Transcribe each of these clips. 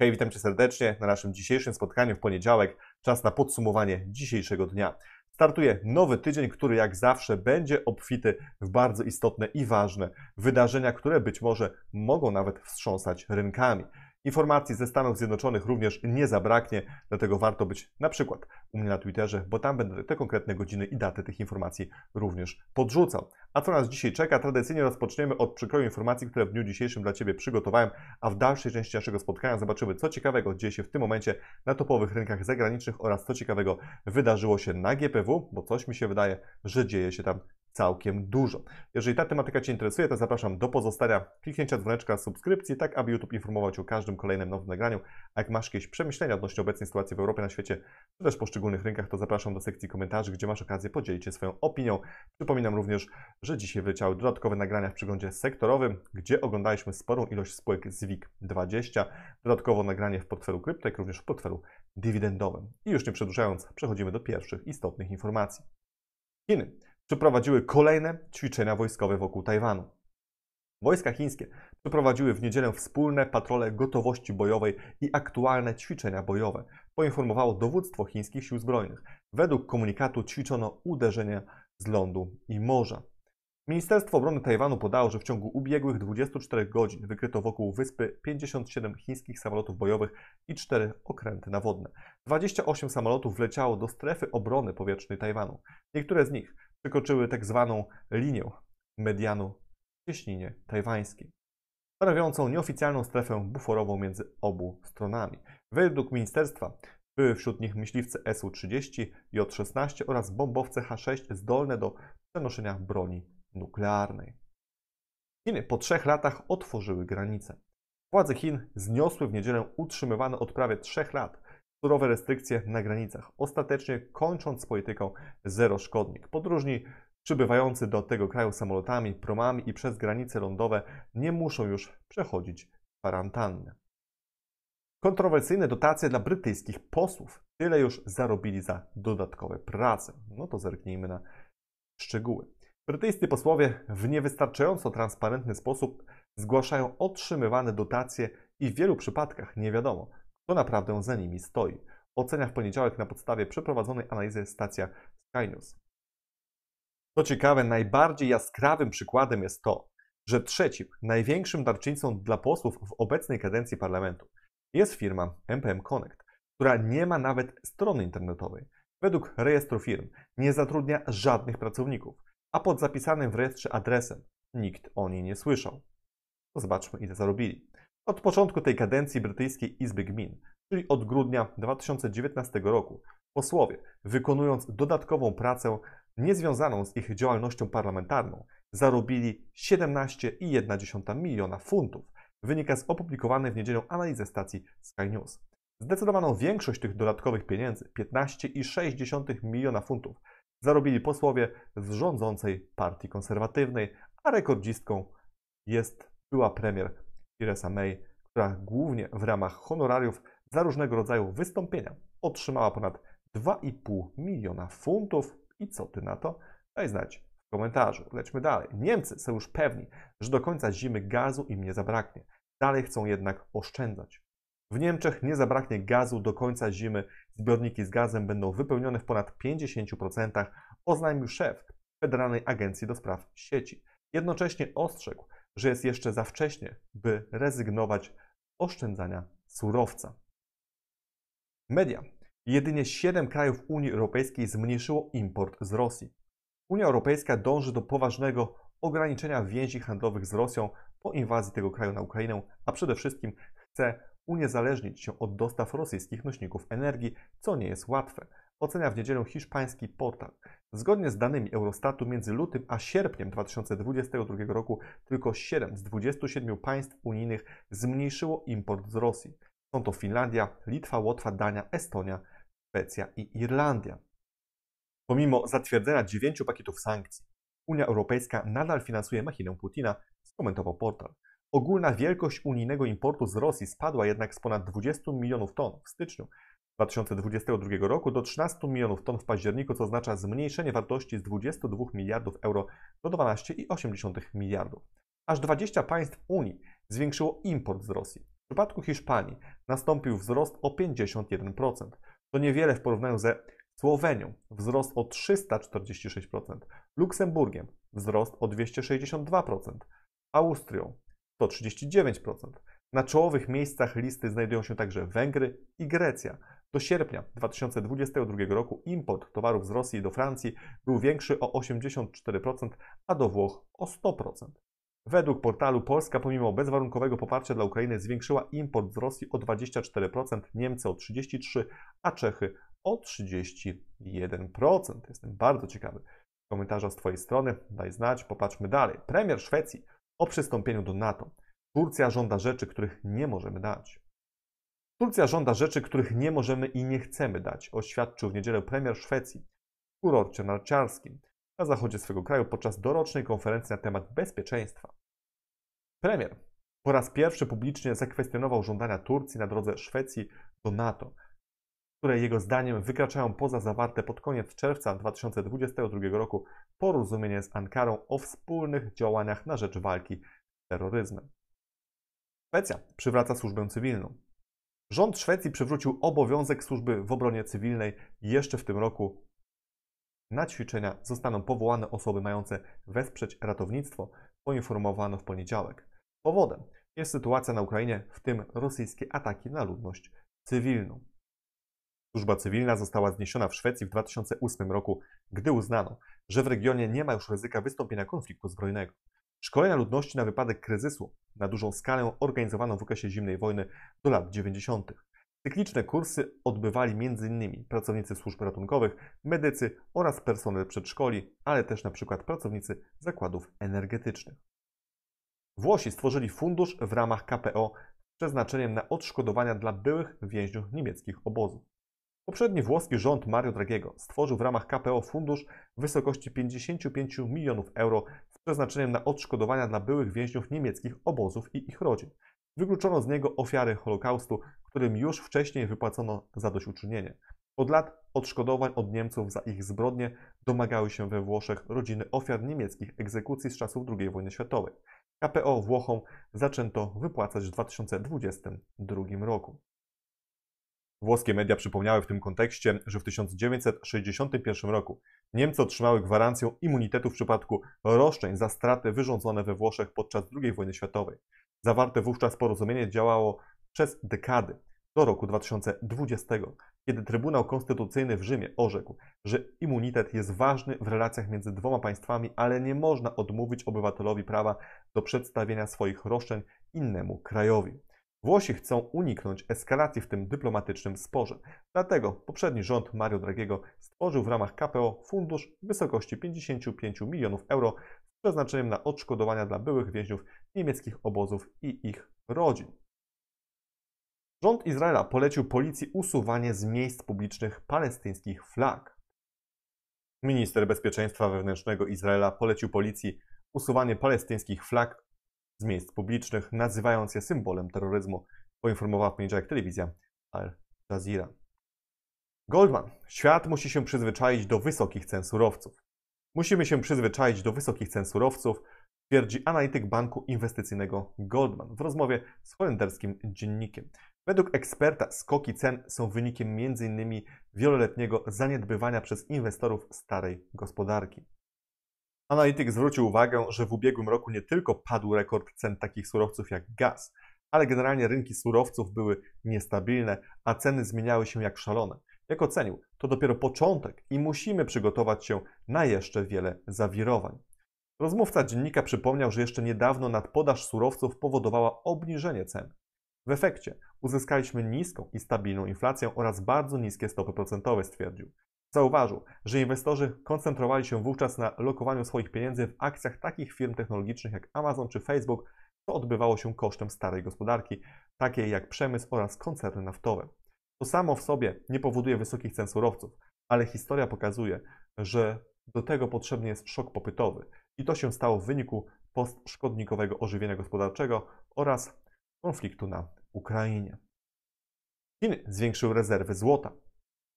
Hej, witam Cię serdecznie na naszym dzisiejszym spotkaniu w poniedziałek. Czas na podsumowanie dzisiejszego dnia. Startuje nowy tydzień, który jak zawsze będzie obfity w bardzo istotne i ważne wydarzenia, które być może mogą nawet wstrząsać rynkami. Informacji ze Stanów Zjednoczonych również nie zabraknie, dlatego warto być na przykład u mnie na Twitterze, bo tam będę te konkretne godziny i daty tych informacji również podrzucał. A co nas dzisiaj czeka? Tradycyjnie rozpoczniemy od przykroju informacji, które w dniu dzisiejszym dla Ciebie przygotowałem, a w dalszej części naszego spotkania zobaczymy, co ciekawego dzieje się w tym momencie na topowych rynkach zagranicznych oraz co ciekawego wydarzyło się na GPW, bo coś mi się wydaje, że dzieje się tam całkiem dużo. Jeżeli ta tematyka Cię interesuje, to zapraszam do pozostania kliknięcia dzwoneczka subskrypcji, tak aby YouTube informować o każdym kolejnym nowym nagraniu. A jak masz jakieś przemyślenia odnośnie obecnej sytuacji w Europie, na świecie, czy też poszczególnych rynkach, to zapraszam do sekcji komentarzy, gdzie masz okazję podzielić się swoją opinią. Przypominam również, że dzisiaj wyleciały dodatkowe nagrania w przeglądzie sektorowym, gdzie oglądaliśmy sporą ilość spółek z WIG20, dodatkowo nagranie w portfelu krypto, jak również w portfelu dywidendowym. I już nie przedłużając, przechodzimy do pierwszych istotnych informacji. Chiny przeprowadziły kolejne ćwiczenia wojskowe wokół Tajwanu. Wojska chińskie przeprowadziły w niedzielę wspólne patrole gotowości bojowej i aktualne ćwiczenia bojowe, poinformowało dowództwo chińskich sił zbrojnych. Według komunikatu ćwiczono uderzenia z lądu i morza. Ministerstwo Obrony Tajwanu podało, że w ciągu ubiegłych 24 godzin wykryto wokół wyspy 57 chińskich samolotów bojowych i 4 okręty nawodne. 28 samolotów wleciało do strefy obrony powietrznej Tajwanu. Niektóre z nich przekroczyły tak zwaną linię medianu w cieśninie tajwańskiej, stanowiącą nieoficjalną strefę buforową między obu stronami. Według ministerstwa były wśród nich myśliwce SU-30, J-16 oraz bombowce H-6 zdolne do przenoszenia broni nuklearnej. Chiny po trzech latach otworzyły granice. Władze Chin zniosły w niedzielę utrzymywane od prawie trzech lat surowe restrykcje na granicach, ostatecznie kończąc z polityką zero szkodnik. Podróżni przybywający do tego kraju samolotami, promami i przez granice lądowe nie muszą już przechodzić kwarantanny. Kontrowersyjne dotacje dla brytyjskich posłów. Tyle już zarobili za dodatkowe prace. No to zerknijmy na szczegóły. Brytyjscy posłowie w niewystarczająco transparentny sposób zgłaszają otrzymywane dotacje i w wielu przypadkach nie wiadomo, kto naprawdę za nimi stoi. Ocenia w poniedziałek na podstawie przeprowadzonej analizy stacja Sky News. Co ciekawe, najbardziej jaskrawym przykładem jest to, że trzecim, największym darczyńcą dla posłów w obecnej kadencji parlamentu jest firma MPM Connect, która nie ma nawet strony internetowej. Według rejestru firm nie zatrudnia żadnych pracowników, a pod zapisanym w rejestrze adresem nikt o niej nie słyszał. To zobaczmy, ile zarobili. Od początku tej kadencji Brytyjskiej Izby Gmin, czyli od grudnia 2019 roku, posłowie, wykonując dodatkową pracę niezwiązaną z ich działalnością parlamentarną, zarobili 17,1 miliona funtów. Wynika z opublikowanej w niedzielę analizy stacji Sky News. Zdecydowaną większość tych dodatkowych pieniędzy, 15,6 miliona funtów, zarobili posłowie z rządzącej partii konserwatywnej, a rekordzistką jest była premier Theresa May, która głównie w ramach honorariów za różnego rodzaju wystąpienia otrzymała ponad 2,5 miliona funtów. I co ty na to? Daj znać w komentarzu. Lećmy dalej. Niemcy są już pewni, że do końca zimy gazu im nie zabraknie. Dalej chcą jednak oszczędzać. W Niemczech nie zabraknie gazu do końca zimy. Zbiorniki z gazem będą wypełnione w ponad 50%, oznajmił szef Federalnej Agencji do Spraw Sieci. Jednocześnie ostrzegł, że jest jeszcze za wcześnie, by rezygnować z oszczędzania surowca. Media. Jedynie 7 krajów Unii Europejskiej zmniejszyło import z Rosji. Unia Europejska dąży do poważnego ograniczenia więzi handlowych z Rosją po inwazji tego kraju na Ukrainę, a przede wszystkim chce uniezależnić się od dostaw rosyjskich nośników energii, co nie jest łatwe ocenia w niedzielę hiszpański portal. Zgodnie z danymi Eurostatu między lutym a sierpniem 2022 roku tylko 7 z 27 państw unijnych zmniejszyło import z Rosji. Są to Finlandia, Litwa, Łotwa, Dania, Estonia, Szwecja i Irlandia. Pomimo zatwierdzenia dziewięciu pakietów sankcji, Unia Europejska nadal finansuje machinę Putina, skomentował portal. Ogólna wielkość unijnego importu z Rosji spadła jednak z ponad 20 milionów ton w styczniu 2022 roku do 13 milionów ton w październiku, co oznacza zmniejszenie wartości z 22 miliardów euro do 12,8 miliardów. Aż 20 państw Unii zwiększyło import z Rosji. W przypadku Hiszpanii nastąpił wzrost o 51%. To niewiele w porównaniu ze Słowenią wzrost o 346%, Luksemburgiem wzrost o 262%, Austrią 139%. Na czołowych miejscach listy znajdują się także Węgry i Grecja. Do sierpnia 2022 roku import towarów z Rosji do Francji był większy o 84%, a do Włoch o 100%. Według portalu Polska, pomimo bezwarunkowego poparcia dla Ukrainy, zwiększyła import z Rosji o 24%, Niemcy o 33%, a Czechy o 31%. Jestem bardzo ciekawy komentarza z Twojej strony. Daj znać, popatrzmy dalej. Premier Szwecji o przystąpieniu do NATO. Turcja żąda rzeczy, których nie możemy dać. Turcja żąda rzeczy, których nie możemy i nie chcemy dać, oświadczył w niedzielę premier Szwecji w kurorcie narciarskim na zachodzie swego kraju podczas dorocznej konferencji na temat bezpieczeństwa. Premier po raz pierwszy publicznie zakwestionował żądania Turcji na drodze Szwecji do NATO, które jego zdaniem wykraczają poza zawarte pod koniec czerwca 2022 roku porozumienie z Ankarą o wspólnych działaniach na rzecz walki z terroryzmem. Szwecja przywraca służbę cywilną. Rząd Szwecji przywrócił obowiązek służby w obronie cywilnej jeszcze w tym roku. Na ćwiczenia zostaną powołane osoby mające wesprzeć ratownictwo, poinformowano w poniedziałek. Powodem jest sytuacja na Ukrainie, w tym rosyjskie ataki na ludność cywilną. Służba cywilna została zniesiona w Szwecji w 2008 roku, gdy uznano, że w regionie nie ma już ryzyka wystąpienia konfliktu zbrojnego. Szkolenia ludności na wypadek kryzysu na dużą skalę organizowano w okresie zimnej wojny do lat 90. Cykliczne kursy odbywali m.in. pracownicy służb ratunkowych, medycy oraz personel przedszkoli, ale też np. pracownicy zakładów energetycznych. Włosi stworzyli fundusz w ramach KPO z przeznaczeniem na odszkodowania dla byłych więźniów niemieckich obozów. Poprzedni włoski rząd Mario Dragiego stworzył w ramach KPO fundusz w wysokości 55 milionów euro przeznaczeniem na odszkodowania dla byłych więźniów niemieckich obozów i ich rodzin. Wykluczono z niego ofiary Holokaustu, którym już wcześniej wypłacono zadośćuczynienie. Od lat odszkodowań od Niemców za ich zbrodnie domagały się we Włoszech rodziny ofiar niemieckich egzekucji z czasów II wojny światowej. KPO Włochom zaczęto wypłacać w 2022 roku. Włoskie media przypomniały w tym kontekście, że w 1961 roku Niemcy otrzymały gwarancję immunitetu w przypadku roszczeń za straty wyrządzone we Włoszech podczas II wojny światowej. Zawarte wówczas porozumienie działało przez dekady, do roku 2020, kiedy Trybunał Konstytucyjny w Rzymie orzekł, że immunitet jest ważny w relacjach między dwoma państwami, ale nie można odmówić obywatelowi prawa do przedstawienia swoich roszczeń innemu krajowi. Włosi chcą uniknąć eskalacji w tym dyplomatycznym sporze. Dlatego poprzedni rząd Mario Dragiego stworzył w ramach KPO fundusz w wysokości 55 milionów euro z przeznaczeniem na odszkodowania dla byłych więźniów niemieckich obozów i ich rodzin. Rząd Izraela polecił policji usuwanie z miejsc publicznych palestyńskich flag. Minister Bezpieczeństwa Wewnętrznego Izraela polecił policji usuwanie palestyńskich flag z miejsc publicznych, nazywając je symbolem terroryzmu, poinformowała w poniedziałek telewizja Al Jazeera. Goldman. Świat musi się przyzwyczaić do wysokich cen surowców. Musimy się przyzwyczaić do wysokich cen surowców, twierdzi analityk banku inwestycyjnego Goldman w rozmowie z holenderskim dziennikiem. Według eksperta skoki cen są wynikiem m.in. wieloletniego zaniedbywania przez inwestorów starej gospodarki. Analityk zwrócił uwagę, że w ubiegłym roku nie tylko padł rekord cen takich surowców jak gaz, ale generalnie rynki surowców były niestabilne, a ceny zmieniały się jak szalone. Jak ocenił, to dopiero początek i musimy przygotować się na jeszcze wiele zawirowań. Rozmówca dziennika przypomniał, że jeszcze niedawno nadpodaż surowców powodowała obniżenie cen. W efekcie uzyskaliśmy niską i stabilną inflację oraz bardzo niskie stopy procentowe, stwierdził. Zauważył, że inwestorzy koncentrowali się wówczas na lokowaniu swoich pieniędzy w akcjach takich firm technologicznych jak Amazon czy Facebook, co odbywało się kosztem starej gospodarki, takiej jak przemysł oraz koncerny naftowe. To samo w sobie nie powoduje wysokich cen surowców, ale historia pokazuje, że do tego potrzebny jest szok popytowy i to się stało w wyniku postszkodnikowego ożywienia gospodarczego oraz konfliktu na Ukrainie. Chiny zwiększył rezerwy złota.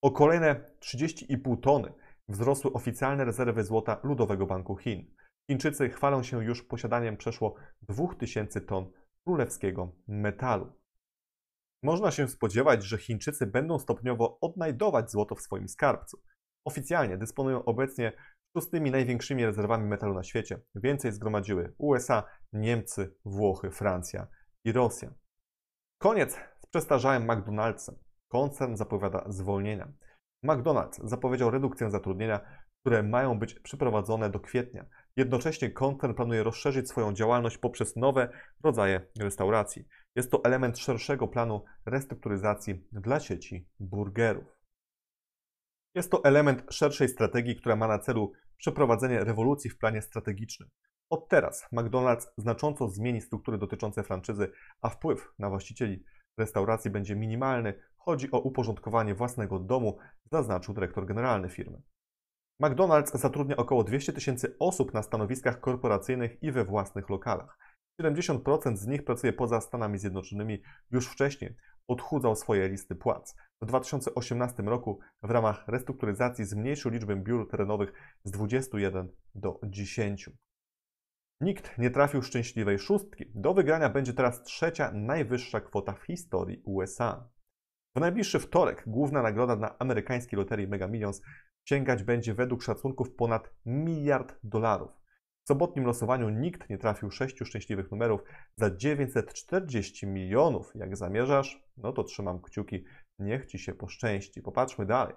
O kolejne 30,5 tony wzrosły oficjalne rezerwy złota Ludowego Banku Chin. Chińczycy chwalą się już posiadaniem przeszło 2000 ton królewskiego metalu. Można się spodziewać, że Chińczycy będą stopniowo odnajdować złoto w swoim skarbcu. Oficjalnie dysponują obecnie szóstymi największymi rezerwami metalu na świecie. Więcej zgromadziły USA, Niemcy, Włochy, Francja i Rosja. Koniec z przestarzałym McDonald'sem. Koncern zapowiada zwolnienia. McDonald's zapowiedział redukcję zatrudnienia, które mają być przeprowadzone do kwietnia. Jednocześnie koncern planuje rozszerzyć swoją działalność poprzez nowe rodzaje restauracji. Jest to element szerszego planu restrukturyzacji dla sieci burgerów. Jest to element szerszej strategii, która ma na celu przeprowadzenie rewolucji w planie strategicznym. Od teraz McDonald's znacząco zmieni struktury dotyczące franczyzy, a wpływ na właścicieli restauracji będzie minimalny, Chodzi o uporządkowanie własnego domu, zaznaczył dyrektor generalny firmy. McDonald's zatrudnia około 200 tysięcy osób na stanowiskach korporacyjnych i we własnych lokalach. 70% z nich pracuje poza Stanami Zjednoczonymi już wcześniej. Odchudzał swoje listy płac. W 2018 roku w ramach restrukturyzacji zmniejszył liczbę biur terenowych z 21 do 10. Nikt nie trafił szczęśliwej szóstki. Do wygrania będzie teraz trzecia najwyższa kwota w historii USA. W najbliższy wtorek główna nagroda na amerykańskiej loterii Mega Millions sięgać będzie według szacunków ponad miliard dolarów. W sobotnim losowaniu nikt nie trafił sześciu szczęśliwych numerów za 940 milionów. Jak zamierzasz, no to trzymam kciuki, niech ci się poszczęści. Popatrzmy dalej.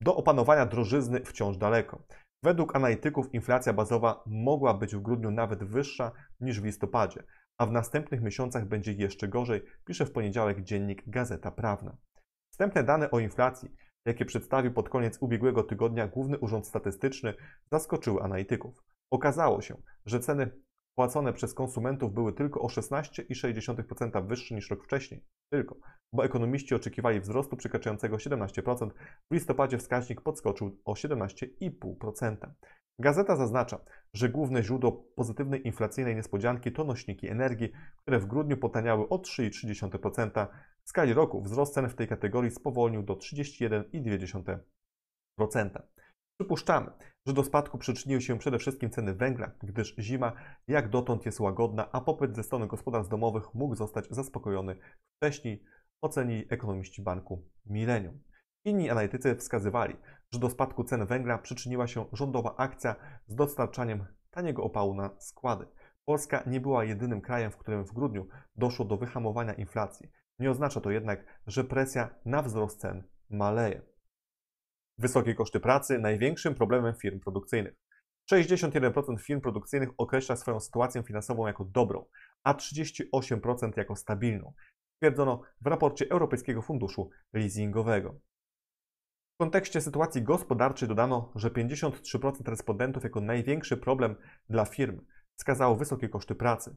Do opanowania drożyzny wciąż daleko. Według analityków inflacja bazowa mogła być w grudniu nawet wyższa niż w listopadzie a w następnych miesiącach będzie jeszcze gorzej, pisze w poniedziałek dziennik Gazeta Prawna. Wstępne dane o inflacji, jakie przedstawił pod koniec ubiegłego tygodnia Główny Urząd Statystyczny, zaskoczyły analityków. Okazało się, że ceny płacone przez konsumentów były tylko o 16,6% wyższe niż rok wcześniej. Tylko, bo ekonomiści oczekiwali wzrostu przekraczającego 17%, w listopadzie wskaźnik podskoczył o 17,5%. Gazeta zaznacza, że główne źródło pozytywnej inflacyjnej niespodzianki to nośniki energii, które w grudniu potaniały o 3,3%. W skali roku wzrost cen w tej kategorii spowolnił do 31,2%. Przypuszczamy, że do spadku przyczyniły się przede wszystkim ceny węgla, gdyż zima jak dotąd jest łagodna, a popyt ze strony gospodarstw domowych mógł zostać zaspokojony wcześniej, ocenili ekonomiści banku Millennium. Inni analitycy wskazywali, że do spadku cen węgla przyczyniła się rządowa akcja z dostarczaniem taniego opału na składy. Polska nie była jedynym krajem, w którym w grudniu doszło do wyhamowania inflacji. Nie oznacza to jednak, że presja na wzrost cen maleje. Wysokie koszty pracy największym problemem firm produkcyjnych. 61% firm produkcyjnych określa swoją sytuację finansową jako dobrą, a 38% jako stabilną. Stwierdzono w raporcie Europejskiego Funduszu Leasingowego. W kontekście sytuacji gospodarczej dodano, że 53% respondentów jako największy problem dla firm wskazało wysokie koszty pracy.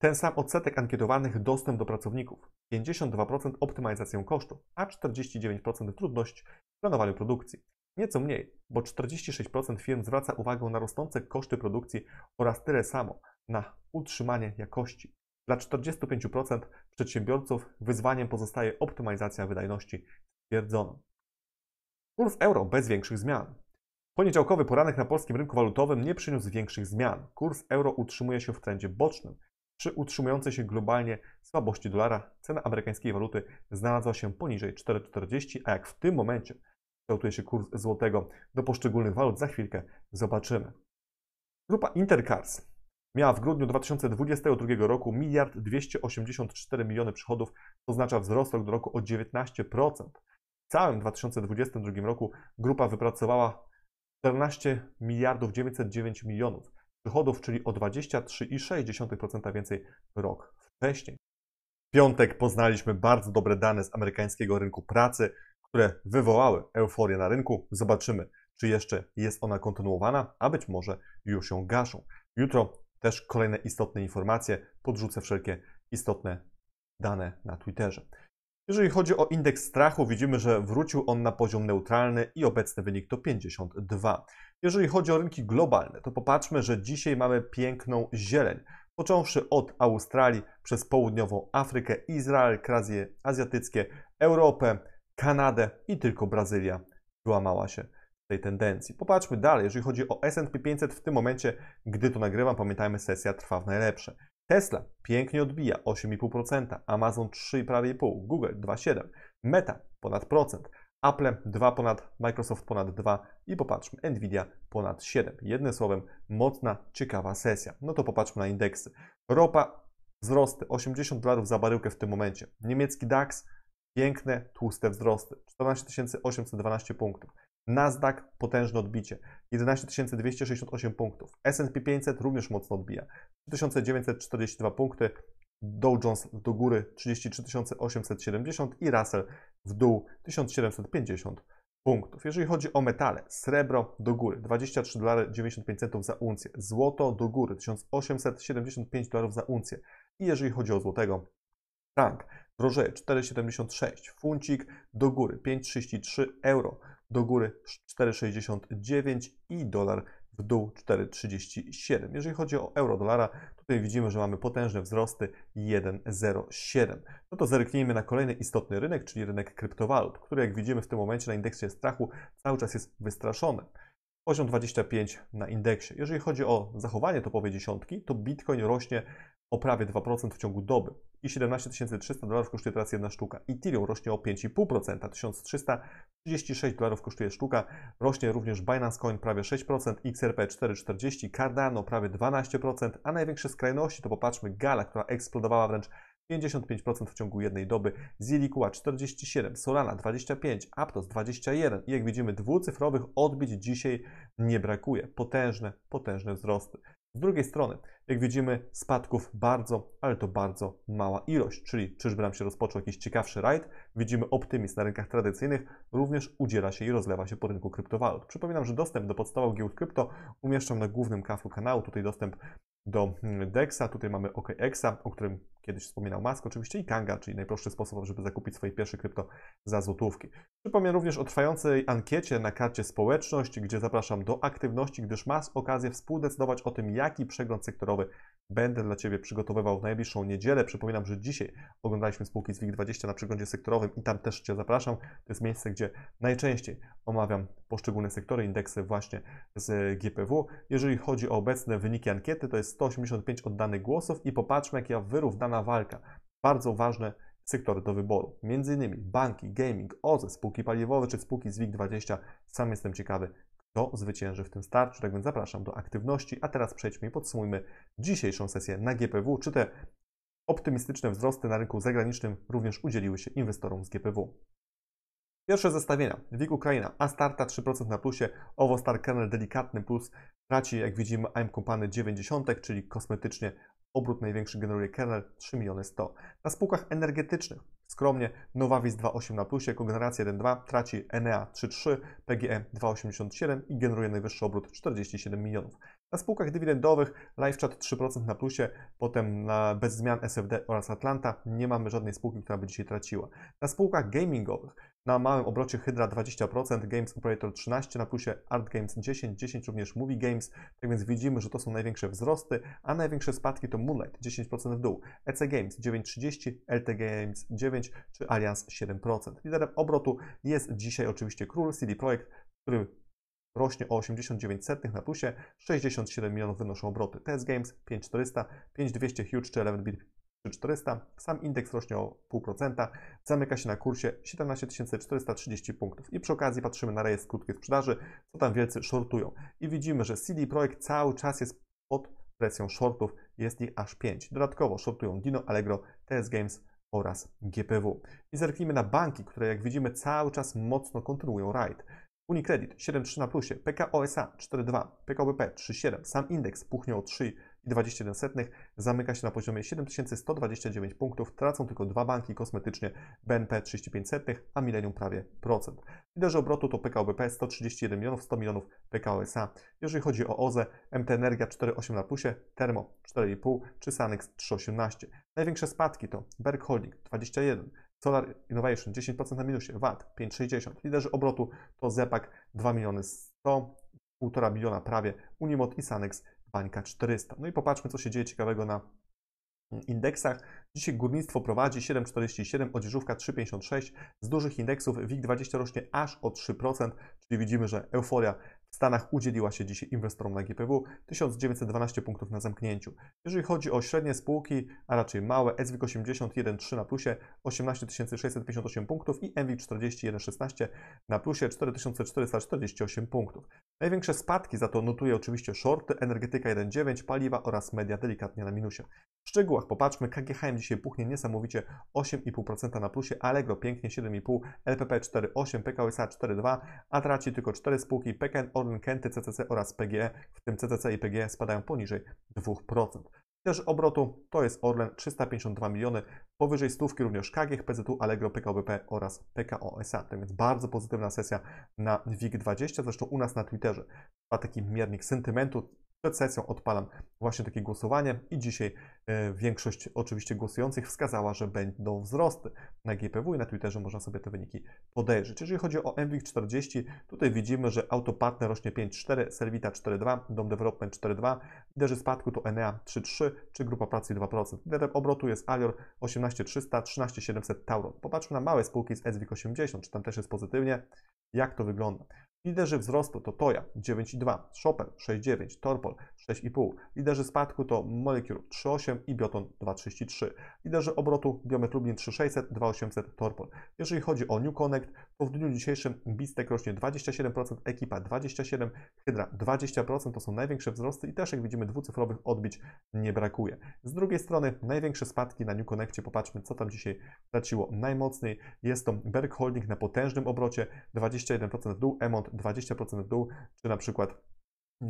Ten sam odsetek ankietowanych dostęp do pracowników, 52% optymalizację kosztów, a 49% trudność planowaniu produkcji. Nieco mniej, bo 46% firm zwraca uwagę na rosnące koszty produkcji oraz tyle samo na utrzymanie jakości. Dla 45% przedsiębiorców wyzwaniem pozostaje optymalizacja wydajności, stwierdzono. Kurs euro bez większych zmian. Poniedziałkowy poranek na polskim rynku walutowym nie przyniósł większych zmian. Kurs euro utrzymuje się w trendzie bocznym. Przy utrzymującej się globalnie słabości dolara cena amerykańskiej waluty znalazła się poniżej 4,40, a jak w tym momencie – kształtuje się kurs złotego do poszczególnych walut. Za chwilkę zobaczymy. Grupa Intercars miała w grudniu 2022 roku 1 284 miliony przychodów, to oznacza wzrost rok do roku o 19%. W całym 2022 roku grupa wypracowała 14 miliardów 909 milionów przychodów, czyli o 23,6% więcej rok wcześniej. W piątek poznaliśmy bardzo dobre dane z amerykańskiego rynku pracy które wywołały euforię na rynku. Zobaczymy, czy jeszcze jest ona kontynuowana, a być może już ją gaszą. Jutro też kolejne istotne informacje. Podrzucę wszelkie istotne dane na Twitterze. Jeżeli chodzi o indeks strachu, widzimy, że wrócił on na poziom neutralny i obecny wynik to 52. Jeżeli chodzi o rynki globalne, to popatrzmy, że dzisiaj mamy piękną zieleń. Począwszy od Australii, przez południową Afrykę, Izrael, kraje azjatyckie, Europę, Kanadę i tylko Brazylia wyłamała się z tej tendencji. Popatrzmy dalej, jeżeli chodzi o S&P 500 w tym momencie, gdy to nagrywam, pamiętajmy, sesja trwa w najlepsze. Tesla pięknie odbija 8,5%, Amazon 3,5%, Google 2,7%, Meta ponad procent, Apple 2 ponad, Microsoft ponad 2 i popatrzmy, Nvidia ponad 7. Jednym słowem, mocna, ciekawa sesja. No to popatrzmy na indeksy. Ropa wzrosty 80 dolarów za baryłkę w tym momencie. Niemiecki DAX Piękne, tłuste wzrosty. 14 812 punktów. Nasdaq potężne odbicie. 11 268 punktów. S&P 500 również mocno odbija. 3942 punkty. Dow Jones do góry 33 870 i Russell w dół 1750 punktów. Jeżeli chodzi o metale, srebro do góry 23 dolary 95 centów za uncję, złoto do góry 1875 dolarów za uncję i jeżeli chodzi o złotego, frank drożeje 4,76, funcik do góry 5,33 euro, do góry 4,69 i dolar w dół 4,37. Jeżeli chodzi o euro dolara, tutaj widzimy, że mamy potężne wzrosty 1,07. No to zerknijmy na kolejny istotny rynek, czyli rynek kryptowalut, który jak widzimy w tym momencie na indeksie strachu cały czas jest wystraszony. Poziom 25 na indeksie. Jeżeli chodzi o zachowanie topowej dziesiątki, to Bitcoin rośnie o prawie 2% w ciągu doby i 17 300 dolarów kosztuje teraz jedna sztuka. Ethereum rośnie o 5,5%, 1336 dolarów kosztuje sztuka. Rośnie również Binance Coin prawie 6%, XRP 4,40, Cardano prawie 12%, a największe skrajności to popatrzmy Gala, która eksplodowała wręcz 55% w ciągu jednej doby, Zilliqa 47, Solana 25, Aptos 21 i jak widzimy dwucyfrowych odbić dzisiaj nie brakuje. Potężne, potężne wzrosty. Z drugiej strony, jak widzimy, spadków bardzo, ale to bardzo mała ilość, czyli czyżby nam się rozpoczął jakiś ciekawszy rajd, widzimy optymizm na rynkach tradycyjnych, również udziela się i rozlewa się po rynku kryptowalut. Przypominam, że dostęp do podstawowych giełd krypto umieszczam na głównym kaflu kanału, tutaj dostęp do mm, DEXa, tutaj mamy OKExa, o którym kiedyś wspominał Musk oczywiście i Kanga, czyli najprostszy sposób, żeby zakupić swoje pierwsze krypto za złotówki. Przypomnę również o trwającej ankiecie na karcie społeczność, gdzie zapraszam do aktywności, gdyż masz okazję współdecydować o tym, jaki przegląd sektorowy będę dla Ciebie przygotowywał w najbliższą niedzielę. Przypominam, że dzisiaj oglądaliśmy spółki z WIG20 na przeglądzie sektorowym i tam też Cię zapraszam. To jest miejsce, gdzie najczęściej omawiam poszczególne sektory, indeksy właśnie z GPW. Jeżeli chodzi o obecne wyniki ankiety, to jest 185 oddanych głosów i popatrzmy, jak ja wyrównam walka. Bardzo ważne sektory do wyboru. Między innymi banki, gaming, OZE, spółki paliwowe czy spółki z WIG20. Sam jestem ciekawy, kto zwycięży w tym starciu. Tak więc zapraszam do aktywności. A teraz przejdźmy i podsumujmy dzisiejszą sesję na GPW. Czy te optymistyczne wzrosty na rynku zagranicznym również udzieliły się inwestorom z GPW? Pierwsze zestawienia. WIG Ukraina, Astarta 3% na plusie, Owo Star Kernel delikatny plus, traci jak widzimy AM Company 90, czyli kosmetycznie Obrót największy generuje Kernel 3 miliony 100. Na spółkach energetycznych skromnie Nowavis 2.8 na plusie, kogeneracja 1.2 traci Enea 3.3, PGE 2.87 i generuje najwyższy obrót 47 milionów. Na spółkach dywidendowych LiveChat 3% na plusie, potem na bez zmian SFD oraz Atlanta nie mamy żadnej spółki, która by dzisiaj traciła. Na spółkach gamingowych na małym obrocie Hydra 20%, Games Operator 13% na plusie, Art Games 10%, 10% również Movie Games, tak więc widzimy, że to są największe wzrosty, a największe spadki to Moonlight 10% w dół, EC Games 9,30%, LT Games 9% czy Alliance 7%. Liderem obrotu jest dzisiaj oczywiście Król, CD Projekt, który rośnie o 89 na plusie, 67 milionów wynoszą obroty TS Games, 5400, 5200 Huge czy 11bit 3400, sam indeks rośnie o 0,5%, zamyka się na kursie 17 430 punktów. I przy okazji patrzymy na rejestr krótkiej sprzedaży, co tam wielcy shortują. I widzimy, że CD Projekt cały czas jest pod presją shortów, jest ich aż 5. Dodatkowo shortują Dino, Allegro, TS Games, oraz GPW. I zerknijmy na banki, które jak widzimy cały czas mocno kontynuują ride. Unicredit 7,3 na plusie, PKO SA 4,2, PKBP 3,7, sam indeks puchnie o 3,21, zamyka się na poziomie 7129 punktów, tracą tylko dwa banki kosmetycznie, BNP 35, setnych, a Millennium prawie procent. Liderzy obrotu to BP 131 milionów, 100 milionów PKO SA. Jeżeli chodzi o OZE, MT Energia 4,8 na plusie, Termo 4,5 czy Sanex 3,18. Największe spadki to Berg Holding 21, Solar Innovation 10% na minusie, VAT 5,60. Liderzy obrotu to Zepak 2 miliony 100, 1,5 biliona prawie, Unimod i Sanex bańka 400. No i popatrzmy, co się dzieje ciekawego na mm, indeksach. Dzisiaj górnictwo prowadzi 7,47, odzieżówka 3,56. Z dużych indeksów WIG20 rośnie aż o 3%, czyli widzimy, że euforia w Stanach udzieliła się dzisiaj inwestorom na GPW 1912 punktów na zamknięciu. Jeżeli chodzi o średnie spółki, a raczej małe, SWIG 81.3 na plusie 18 658 punktów i MWIG 41.16 na plusie 4448 punktów. Największe spadki za to notuje oczywiście shorty, energetyka 1.9, paliwa oraz media delikatnie na minusie. W szczegółach popatrzmy, KGHM dzisiaj puchnie niesamowicie 8,5% na plusie, Allegro pięknie 7,5%, LPP 4,8%, PKO 4,2%, a traci tylko 4 spółki, PKN Orlen, Kenty, CCC oraz PGE, w tym CCC i PGE spadają poniżej 2%. Też obrotu to jest Orlen 352 miliony, powyżej stówki również KGH, PZU, Allegro, PKBP oraz PKO SA. To więc bardzo pozytywna sesja na WIG20, zresztą u nas na Twitterze trwa taki miernik sentymentu. Przed sesją odpalam właśnie takie głosowanie i dzisiaj E, większość oczywiście głosujących wskazała, że będą wzrosty na GPW i na Twitterze można sobie te wyniki podejrzeć. Jeżeli chodzi o MWIG40, tutaj widzimy, że Autopartner rośnie 5,4, Servita 4,2, Dom Development 4,2, liderzy spadku to Enea 3,3 czy Grupa Pracy 2%. Liderem obrotu jest Alior 18300, 13700 Tauron. Popatrzmy na małe spółki z SWIG80, czy tam też jest pozytywnie. Jak to wygląda? Liderzy wzrostu to Toja 9,2, Shopper 6,9, Torpol 6,5. Liderzy spadku to Molecule 3,8, i Bioton 233. Liderzy obrotu Biomet Lublin 3600, 2800 Torpon. Jeżeli chodzi o New Connect, to w dniu dzisiejszym Bistek rośnie 27%, Ekipa 27%, Hydra 20%. To są największe wzrosty i też jak widzimy dwucyfrowych odbić nie brakuje. Z drugiej strony największe spadki na New Connectie. Popatrzmy co tam dzisiaj traciło najmocniej. Jest to Berg Holding na potężnym obrocie 21% w dół, Emont 20% w dół, czy na przykład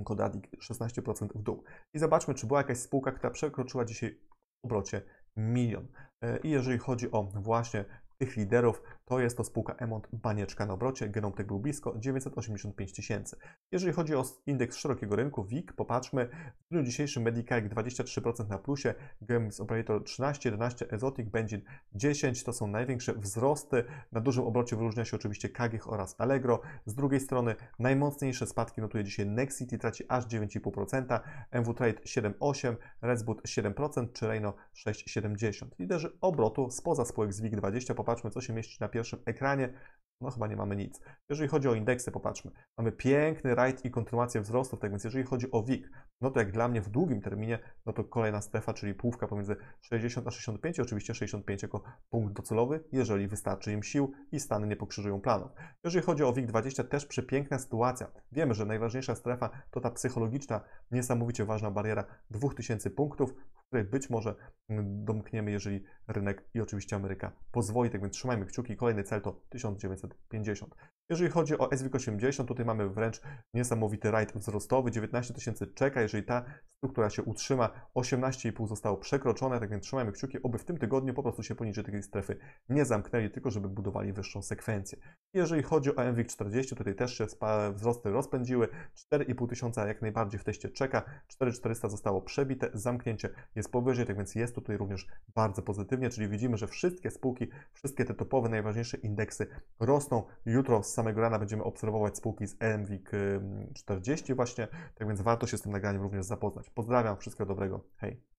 Kodadik 16% w dół. I zobaczmy, czy była jakaś spółka, która przekroczyła dzisiaj w obrocie milion. E, I jeżeli chodzi o właśnie tych liderów, to jest to spółka Emont Banieczka na obrocie, Genomtek był blisko 985 tysięcy. Jeżeli chodzi o indeks szerokiego rynku, WIG, popatrzmy, w dniu dzisiejszym Medicare 23% na plusie, Games Operator 13, 11, Ezotic, Benzin 10, to są największe wzrosty. Na dużym obrocie wyróżnia się oczywiście Kagich oraz Allegro. Z drugiej strony najmocniejsze spadki notuje dzisiaj Nexity, traci aż 9,5%, MW Trade 7,8%, Redboot 7% czy Reino 6,70%. Liderzy obrotu spoza spółek z WIG 20, popatrzmy co się mieści na pierwszym pierwszym ekranie, no chyba nie mamy nic. Jeżeli chodzi o indeksy, popatrzmy. Mamy piękny rajd i kontynuację wzrostów, tak więc jeżeli chodzi o WIG, no to jak dla mnie w długim terminie, no to kolejna strefa, czyli półka pomiędzy 60 a 65, oczywiście 65 jako punkt docelowy, jeżeli wystarczy im sił i Stany nie pokrzyżują planów. Jeżeli chodzi o WIG20, też przepiękna sytuacja. Wiemy, że najważniejsza strefa to ta psychologiczna, niesamowicie ważna bariera 2000 punktów, której być może mm, domkniemy, jeżeli rynek i oczywiście Ameryka pozwoli. Tak więc trzymajmy kciuki. Kolejny cel to 1950. Jeżeli chodzi o SWIG80, tutaj mamy wręcz niesamowity rajd wzrostowy. 19 tysięcy czeka, jeżeli ta struktura się utrzyma. 18,5 zostało przekroczone, tak więc trzymajmy kciuki, oby w tym tygodniu po prostu się poniżej tej strefy nie zamknęli, tylko żeby budowali wyższą sekwencję. Jeżeli chodzi o MWIG40, tutaj też się wzrosty rozpędziły. 4,5 tysiąca jak najbardziej w teście czeka. 4,400 zostało przebite. Zamknięcie jest jest powyżej, tak więc jest tutaj również bardzo pozytywnie, czyli widzimy, że wszystkie spółki, wszystkie te topowe, najważniejsze indeksy rosną. Jutro z samego rana będziemy obserwować spółki z EMWIG 40 mm, właśnie, tak więc warto się z tym nagraniem również zapoznać. Pozdrawiam, wszystkiego dobrego, hej!